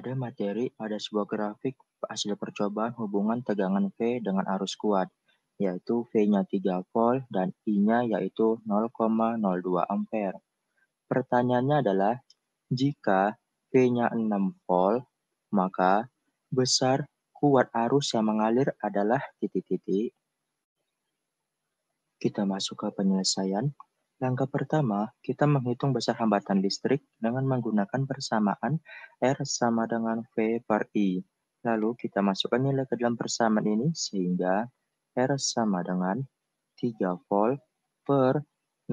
Pada materi, ada sebuah grafik hasil percobaan hubungan tegangan V dengan arus kuat, yaitu V-nya 3 volt dan I-nya yaitu 0,02 ampere. Pertanyaannya adalah, jika V-nya 6 volt, maka besar kuat arus yang mengalir adalah titik-titik. Kita masuk ke penyelesaian. Langkah pertama, kita menghitung besar hambatan listrik dengan menggunakan persamaan R sama dengan V per I. Lalu kita masukkan nilai ke dalam persamaan ini sehingga R sama dengan 3 volt per 0,02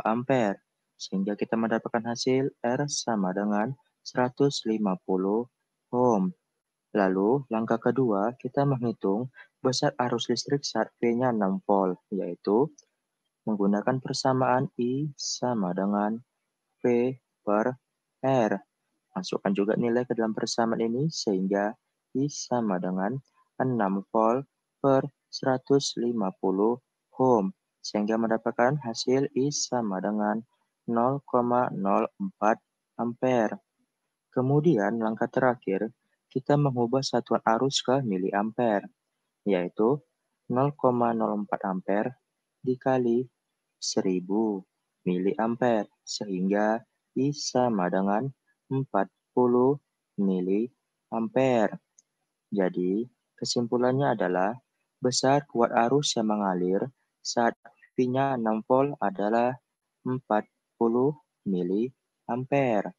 ampere. Sehingga kita mendapatkan hasil R sama dengan 150 ohm. Lalu, langkah kedua, kita menghitung besar arus listrik saat V-nya 6 volt, yaitu menggunakan persamaan I sama dengan v per R. Masukkan juga nilai ke dalam persamaan ini sehingga I sama dengan 6 volt per 150 ohm. Sehingga mendapatkan hasil I sama dengan 0,04 ampere. Kemudian langkah terakhir, kita mengubah satuan arus ke miliampere, yaitu 0,04 ampere dikali 1000 miliampere sehingga I sama dengan 40 miliampere. Jadi, kesimpulannya adalah besar kuat arus yang mengalir saat V-nya 6 volt adalah 40 miliampere.